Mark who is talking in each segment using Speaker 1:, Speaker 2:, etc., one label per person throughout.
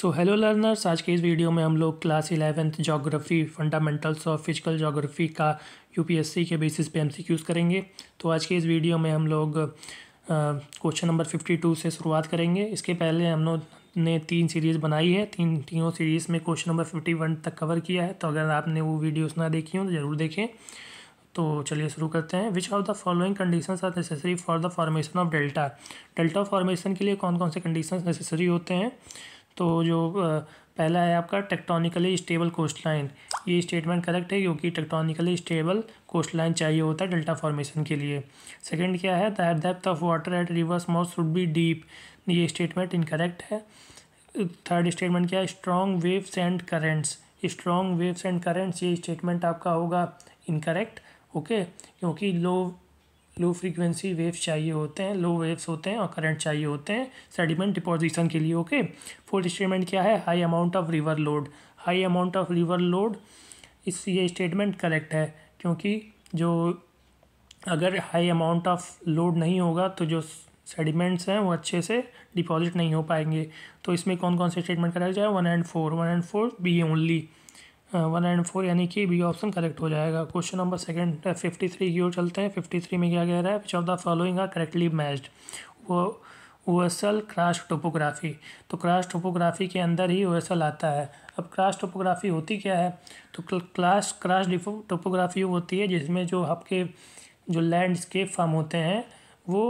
Speaker 1: So hello learners आज के इस वीडियो में हम लोग class eleventh geography fundamentals of physical geography का यूपीएससी के बेसिस पे एमसीक्यूज़ करेंगे तो आज के इस वीडियो में हम लोग क्वेश्चन नंबर फिफ्टी टू से शुरुआत करेंगे इसके पहले हम लोग ने तीन सीरीज़ बनाई है तीन तीनों सीरीज़ में क्वेश्चन नंबर फिफ्टी वन तक कवर किया है तो अगर आपने वो वीडियोज़ ना देखी हो तो ज़रूर देखें तो चलिए शुरू करते हैं which of the following condition are necessary for the formation of delta delta formation के लिए कौन कौन से कंडीशन नेसेसरी होते हैं तो जो पहला है आपका टेक्टोनिकली स्टेबल कोस्ट लाइन ये स्टेटमेंट करेक्ट है क्योंकि टेक्टोनिकली स्टेबल कोस्ट लाइन चाहिए होता है डेल्टा फॉर्मेशन के लिए सेकंड क्या है that depth of water at rivers mouth should be deep ये स्टेटमेंट इनकरेक्ट है थर्ड स्टेटमेंट क्या है strong waves and currents strong waves and currents ये स्टेटमेंट आपका होगा इनकरेक्ट ओके क्योंकि लो लो फ्रीक्वेंसी वेव्स चाहिए होते हैं लो वेव्स होते हैं और करंट चाहिए होते हैं सेडिमेंट डिपोजिशन के लिए ओके फोर्थ स्टेटमेंट क्या है high amount of river load high amount of river load इस ये स्टेटमेंट करेक्ट है क्योंकि जो अगर हाई अमाउंट ऑफ लोड नहीं होगा तो जो सेडिमेंट्स हैं वो अच्छे से डिपॉजिट नहीं हो पाएंगे तो इसमें कौन कौन से स्टेटमेंट कराया जाए one and four one and four B only one and four यानी कि बी ऑप्शन करेक्ट हो जाएगा question number second fifty three की ओर चलते हैं फिफ्टी थ्री में क्या कह रहा है which of the following are correctly matched वो ओएसएल क्राश टोपोग्राफी तो क्राश टोपोग्राफी के अंदर ही ओएसएल आता है अब क्रॉस टोपोग्राफी होती क्या है तो क्लास डिफो टोपोग्राफी होती है जिसमें जो आपके जो लैंडस्केप फॉर्म होते हैं वो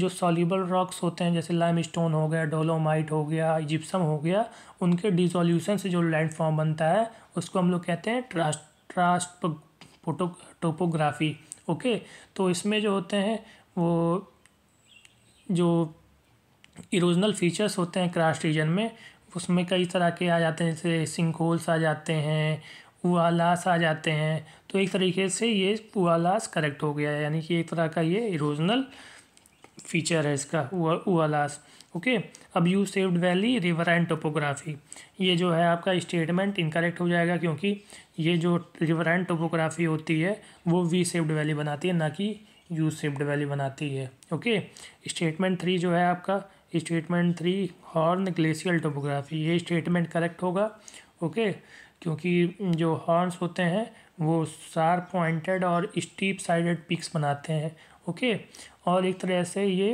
Speaker 1: जो सॉल्यूबल रॉक्स होते हैं जैसे लाइम स्टोन हो गया डोलोमाइट हो गया इजिप्सम हो गया उनके डिजोल्यूशन से जो फॉर्म बनता है उसको हम लोग कहते हैं ट्रास्ट ट्रास्ट फोटो टोपोग्राफी ओके तो इसमें जो होते हैं वो जो इरोजनल फीचर्स होते हैं क्रास्ट रीजन में उसमें कई तरह के आ जाते हैं जैसे सिंक होल्स आ जाते हैं वालास आ जाते हैं तो एक तरीके से ये वालास करेक्ट हो गया है यानी कि एक तरह का ये इरोजनल फीचर है इसका उलास ओके अब U shaped valley river and topography ये जो है आपका स्टेटमेंट इनकरेक्ट हो जाएगा क्योंकि ये जो रिवर एंड टोपोग्राफी होती है वो वी सेव्ड वैली बनाती है ना कि यू सेव्ड वैली बनाती है ओके स्टेटमेंट थ्री जो है आपका statement three horn glacial topography ये स्टेटमेंट करेक्ट होगा ओके क्योंकि जो हॉर्न्स होते हैं वो शार्प पॉइंटेड और स्टीप साइडेड पिक्स बनाते हैं ओके और एक तरह से ये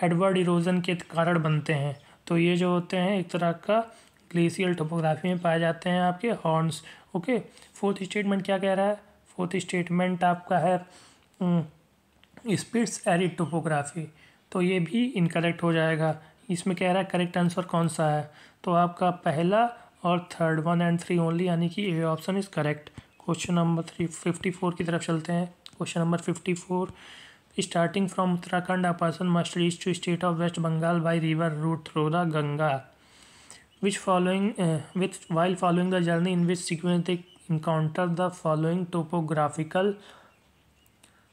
Speaker 1: हेडवर्ड इरोज़न के कारण बनते हैं तो ये जो होते हैं एक तरह का ग्लेशियल टोपोग्राफी में पाए जाते हैं आपके हॉर्न्स ओके फोर्थ स्टेटमेंट क्या कह रहा है फोर्थ स्टेटमेंट आपका है स्पिट्स एरिड टोपोग्राफी तो ये भी इनकरेक्ट हो जाएगा इसमें कह रहा है करेक्ट आंसर कौन सा है तो आपका पहला और third one and three only यानी कि A option is correct question number three fifty four की तरफ चलते हैं question number fifty four starting from Uttarakhand a person must reach to state of West Bengal by river route through the Ganga which following with while following the journey in which sequence they encounter the following topographical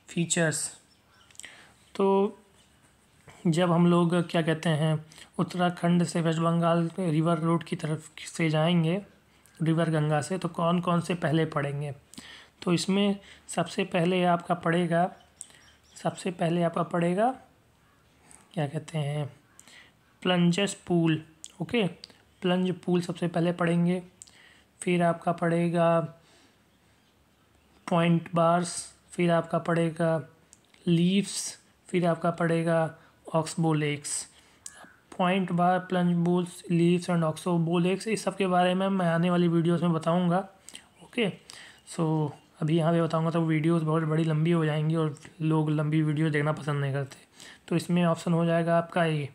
Speaker 1: features तो जब हम लोग uh, क्या कहते हैं उत्तराखंड से waste Bengal river root की तरफ से जाएंगे रिवर गंगा से तो कौन कौन से पहले पड़ेंगे तो इसमें सबसे पहले आपका पड़ेगा सबसे पहले आपका पड़ेगा क्या कहते हैं plunges pool okay plunge pool सबसे पहले पड़ेंगे फिर आपका पड़ेगा पॉइंट बार्स फिर आपका पड़ेगा लीव्स फिर आपका पड़ेगा oxbow lakes point bar plunge pools levees and oxbow lakes इस सब के बारे में मैं आने वाली वीडियोस में बताऊंगा ओके सो अभी यहाँ पे बताऊँगा तो वीडियोस बहुत बड़ी लंबी हो जाएंगी और लोग लंबी वीडियो देखना पसंद नहीं करते तो इसमें ऑप्शन हो जाएगा आपका A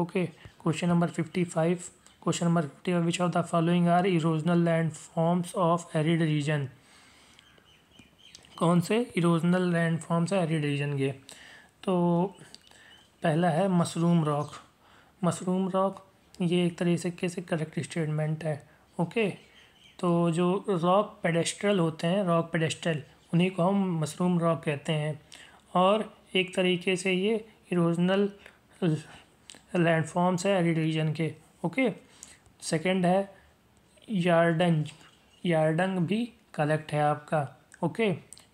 Speaker 1: okay question number fifty five question number fifty five which of the following are erosional land forms of arid region कौन से इरोजनल लैंड फॉर्म्स है एरिड रीजन के तो पहला है मशरूम रॉक मशरूम रॉक ये एक तरीके से कैसे करेक्ट स्टेटमेंट है ओके तो जो रॉक पेडेस्ट्रल होते हैं रॉक पेडेस्ट्रल उन्हीं को हम मशरूम रॉक कहते हैं और एक तरीके से ये इरोजनल लैंडफॉर्म्स है रीजन के ओके सेकंड है यार्डंग यार्डंग भी करेक्ट है आपका ओके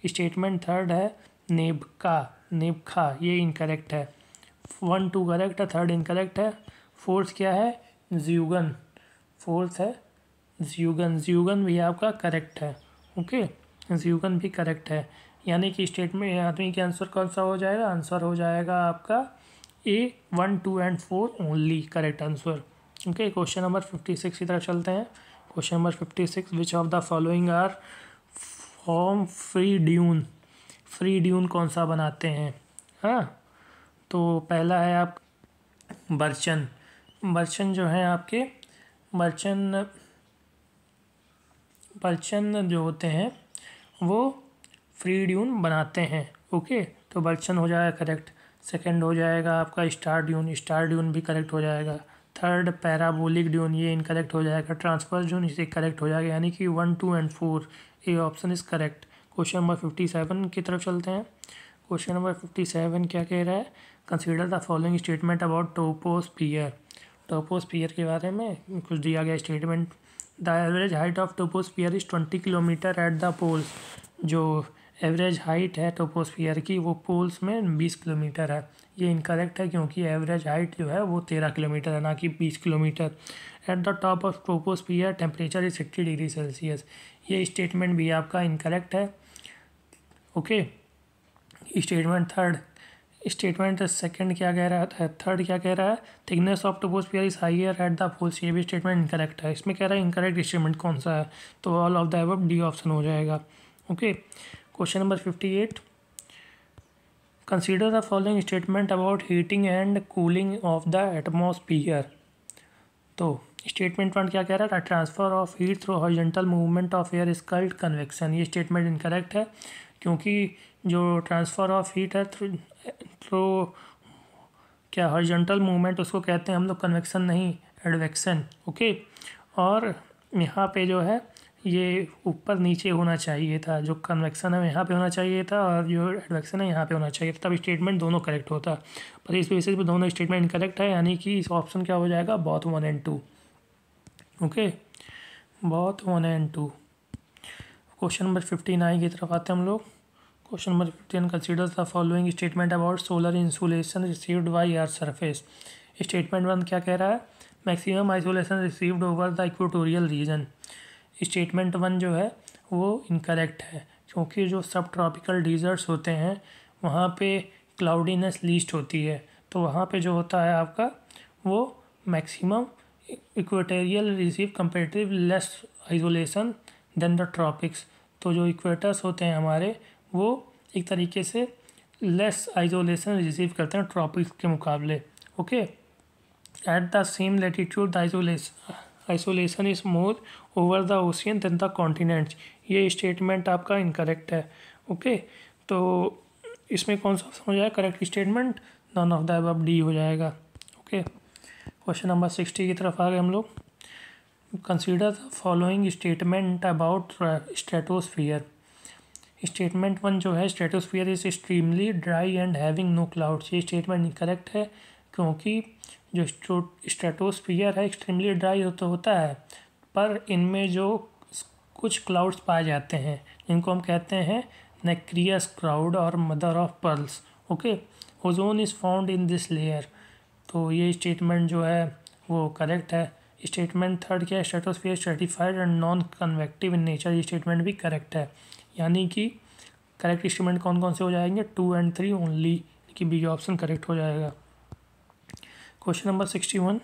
Speaker 1: स्टेटमेंट थर्ड है नेबका नेबखा ये इनकरेक्ट है वन टू करेक्ट है थर्ड इनकरेक्ट है फोर्थ क्या है ज्यूगन फोर्थ है ज्यूगन ज्यूगन भी आपका करेक्ट है ओके ज्यूगन भी करेक्ट है यानी कि स्टेटमेंट आदमी के आंसर कौन सा हो जाएगा आंसर हो जाएगा आपका A one two and four only correct answer okay question number fifty six की तरफ चलते हैं question number fifty six which of the following are form free dune free dune कौन सा बनाते हैं हाँ तो पहला है आप बर्चन बर्चन जो है आपके बर्चन बल्चन जो होते हैं वो फ्री ड्यून बनाते हैं ओके तो बल्चन हो जाएगा करेक्ट सेकंड हो जाएगा आपका स्टार ड्यून स्टार ड्यून भी करेक्ट हो जाएगा थर्ड पैराबोलिक ड्यून ये इनकरेक्ट हो जाएगा ट्रांसफर ड्यून इसे करेक्ट हो जाएगा यानी कि वन टू एंड फोर ये option is correct question number fifty seven की तरफ चलते हैं क्वेश्चन नंबर फिफ्टी सेवन क्या कह रहा है consider the following statement about troposphere troposphere के बारे में कुछ दिया गया statement the average height of troposphere is twenty kilometer at the poles जो एवरेज हाइट है टोपोस्फियर की वो पोल्स में बीस किलोमीटर है ये इनकरेक्ट है क्योंकि एवरेज हाइट जो है वो तेरह किलोमीटर है ना कि बीस kilometer at the top of troposphere temperature is sixty degree Celsius ये स्टेटमेंट भी आपका इनकरेक्ट है okay statement third statement second क्या कह रहा है थर्ड क्या कह रहा है thickness of troposphere is higher at the poles ये भी स्टेटमेंट इनकरेक्ट है इसमें कह रहा है इनकरेक्ट स्टेटमेंट कौन सा है तो all of the above option हो जाएगा okay question number fifty eight consider the following statement about heating and cooling of the atmosphere तो स्टेटमेंट वन क्या कह रहा है transfer of heat through horizontal movement of air is called convection ये statement incorrect है क्योंकि जो transfer of heat है थ्रू तो क्या हॉरिजॉन्टल मूवमेंट उसको कहते हैं हम लोग कन्वेक्शन नहीं एडवेक्शन ओके और यहाँ पे जो है ये ऊपर नीचे होना चाहिए था जो कन्वेक्शन है यहाँ पे होना चाहिए था और जो एडवेक्शन है यहाँ पे होना चाहिए था तब स्टेटमेंट दोनों करेक्ट होता पर इस बेसिस पे दोनों स्टेटमेंट इनकरेक्ट है यानी कि इस ऑप्शन क्या हो जाएगा both one and two okay both one and two question number fifty nine की तरफ आते हैं हम लोग question number fifteen consider the following statement about solar insolation received by earth surface statement one क्या कह रहा है maximum isolation received over the equatorial region statement one जो है वो इनकरेक्ट है क्योंकि जो सब ट्रॉपिकल डिजर्ट्स होते हैं वहाँ पर क्लाउडीनेस लीस्ट होती है तो वहाँ पर जो होता है आपका वो maximum equatorial receive comparative less isolation than the tropics तो जो इक्वेटर्स होते हैं हमारे वो एक तरीके से लेस आइसोलेशन रिसीव करते हैं ट्रॉपिक्स के मुकाबले okay at the same latitude the isolation isolation is more over the ocean than the continent ये स्टेटमेंट आपका इनकरेक्ट है ओके okay? तो इसमें कौन सा ऑप्शन हो जाएगा correct statement none of the above हो जाएगा ओके क्वेश्चन नंबर सिक्सटी की तरफ आ गए हम लोग consider the following statement about stratosphere statement one जो है stratosphere is extremely dry and having no clouds ये स्टेटमेंट इनकरेक्ट है क्योंकि जो स्टेटोसफियर है एक्सट्रीमली ड्राई तो होता है पर इनमें जो कुछ क्लाउड्स पाए जाते हैं जिनको हम कहते हैं नेक्रियस क्लाउड और mother of pearls okay ozone is found in this layer तो ये स्टेटमेंट जो है वो करेक्ट है स्टेटमेंट थर्ड क्या है stratosphere stratified and non convective in nature ये स्टेटमेंट भी करेक्ट है यानी कि करेक्ट इंस्ट्रूमेंट कौन कौन से हो जाएंगे टू एंड थ्री ओनली कि बी ऑप्शन करेक्ट हो जाएगा question number sixty one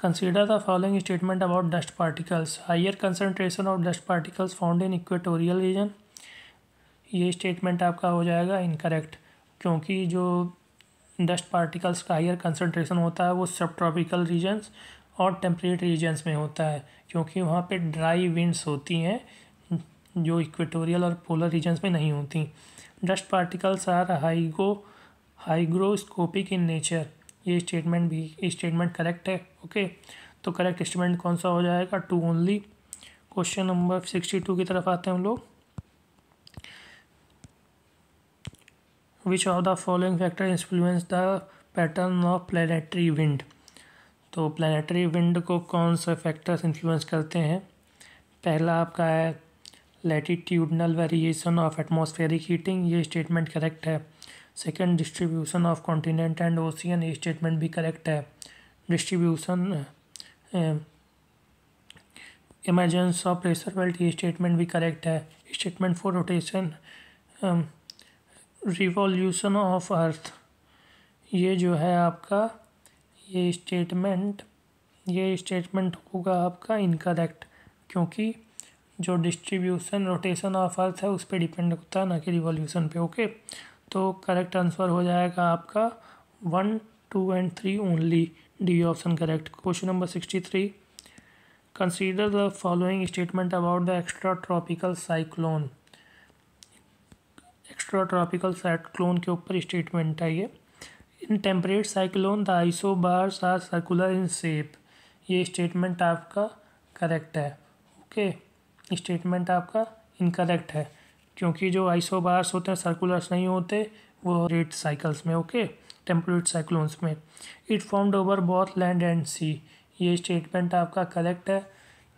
Speaker 1: consider the following statement about dust particles higher concentration of dust particles found in equatorial region ये स्टेटमेंट आपका हो जाएगा इनकरेक्ट क्योंकि जो डस्ट पार्टिकल्स का हायर कंसनट्रेशन होता है वो सब ट्रॉपिकल रीजन्स और टेम्परेट रीजन्स में होता है क्योंकि वहाँ पर ड्राई विंड्स होती हैं जो इक्वेटोरियल और पोलर रीजन्स में नहीं होती डस्ट पार्टिकल्स आर हाइगो हाइग्रोस्कोपिक इन नेचर ये स्टेटमेंट भी स्टेटमेंट करेक्ट है ओके तो करेक्ट स्टेटमेंट कौन सा हो जाएगा two only question number sixty two की तरफ आते हैं हम लोग which of the following factor influence the pattern of planetary wind तो प्लानटरी विंड को कौन से फैक्टर्स इन्फ्लुएंस करते हैं पहला आपका है latitudinal variation of atmospheric heating ये स्टेटमेंट करेक्ट है second distribution of continent and ocean ये स्टेटमेंट भी करेक्ट है डिस्ट्रीब्यूशन इमेजेंस ऑफ प्रेशर बेल्ट ये स्टेटमेंट भी करेक्ट है statement four rotation revolution of earth ये जो है आपका ये स्टेटमेंट ये स्टेटमेंट होगा आपका इनकरेक्ट क्योंकि जो डिस्ट्रीब्यूशन रोटेशन ऑफ अर्थ है उस पर डिपेंड होता है ना कि रिवॉल्यूशन पे ओके तो करेक्ट आंसर हो जाएगा आपका one two and three only D option correct question number sixty three consider the following statement about the extra tropical cyclone extra tropical cyclone के ऊपर स्टेटमेंट है ये in temperate cyclone the isobars are circular in shape ये statement आपका correct है okay okay. Statement आपका incorrect है क्योंकि जो आइसोबार्स होते हैं सर्कुलर्स नहीं होते वो रेट साइकिल्स में ओके टेम्परेट साइक्लोन्स में it formed over both land and sea ये स्टेटमेंट आपका करेक्ट है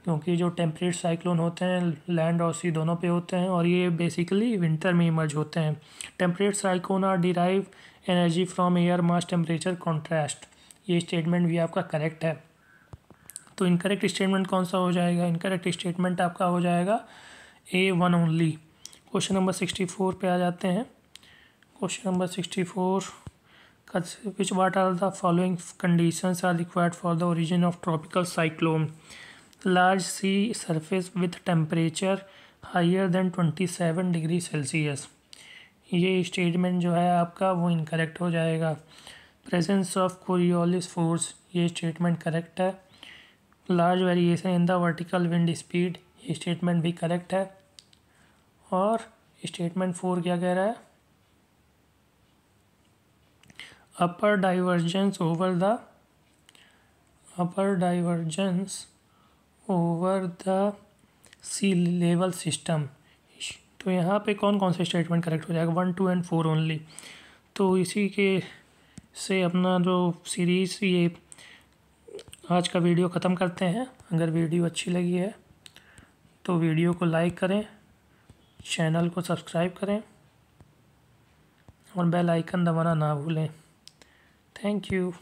Speaker 1: क्योंकि जो टेम्परेट साइक्लोन होते हैं लैंड और सी दोनों पे होते हैं और ये बेसिकली विंटर में इमर्ज होते हैं temperate cyclone are derive energy from air mass temperature contrast ये स्टेटमेंट भी आपका करेक्ट है तो इनकरेक्ट स्टेटमेंट कौन सा हो जाएगा इनकरेक्ट स्टेटमेंट आपका हो जाएगा A one only question number sixty four पर आ जाते हैं question number sixty four which what are the following condition are required for the origin of tropical cyclone large sea surface with temperature higher than twenty seven degree Celsius ये statement जो है आपका वो incorrect हो जाएगा presence of Coriolis force ये statement correct है large variation in the vertical wind speed ये स्टेटमेंट भी करेक्ट है और स्टेटमेंट फोर क्या कह रहा है upper divergence over the upper divergence over the sea level system तो यहाँ पे कौन कौन से स्टेटमेंट करेक्ट हो जाएगा one two and four only तो इसी के से अपना जो सीरीज़ ये आज का वीडियो ख़त्म करते हैं अगर वीडियो अच्छी लगी है तो वीडियो को लाइक करें चैनल को सब्सक्राइब करें और बेल आइकन दबाना ना भूलें थैंक यू